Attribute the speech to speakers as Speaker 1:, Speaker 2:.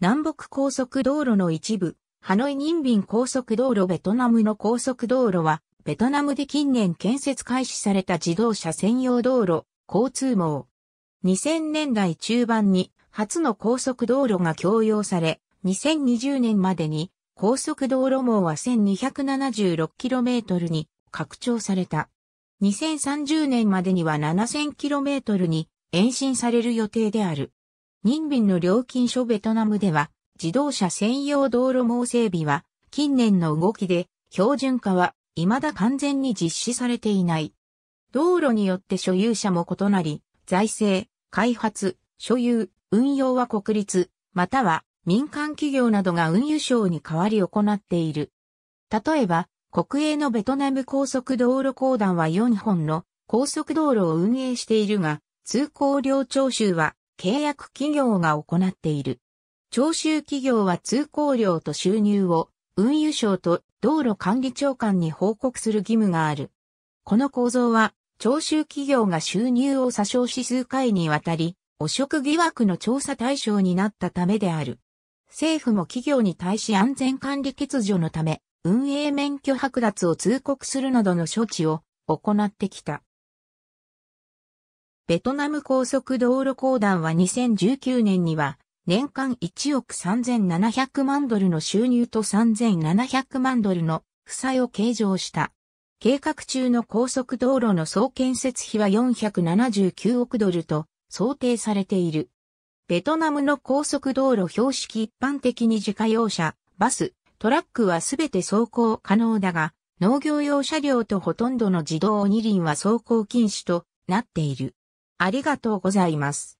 Speaker 1: 南北高速道路の一部、ハノイ人民高速道路ベトナ
Speaker 2: ムの高速道路は、ベトナムで近年建設開始された自動車専用道路、交通網。2000年代中盤に初の高速道路が供用され、2020年までに高速道路網は 1276km に拡張された。2030年までには 7000km に延伸される予定である。ビンの料金所ベトナムでは、自動車専用道路網整備は、近年の動きで、標準化は、未だ完全に実施されていない。道路によって所有者も異なり、財政、開発、所有、運用は国立、または民間企業などが運輸省に代わり行っている。例えば、国営のベトナム高速道路公団は4本の高速道路を運営しているが、通行料徴収は契約企業が行っている。徴収企業は通行料と収入を運輸省と道路管理長官に報告する義務がある。この構造は、徴収企業が収入を詐称し数回にわたり、汚職疑惑の調査対象になったためである。政府も企業に対し安全管理欠如のため、運営免許剥奪を通告するなどの処置を行ってきた。ベトナム高速道路公団は2019年には、年間1億3700万ドルの収入と3700万ドルの負債を計上した。計画中の高速道路の総建設費は479億ドルと想定されている。ベトナムの高速道路標識一般的に自家用車、バス、トラックはすべて走行可能だが、農業用車両とほとんどの自動二輪は走行禁止となっ
Speaker 1: ている。ありがとうございます。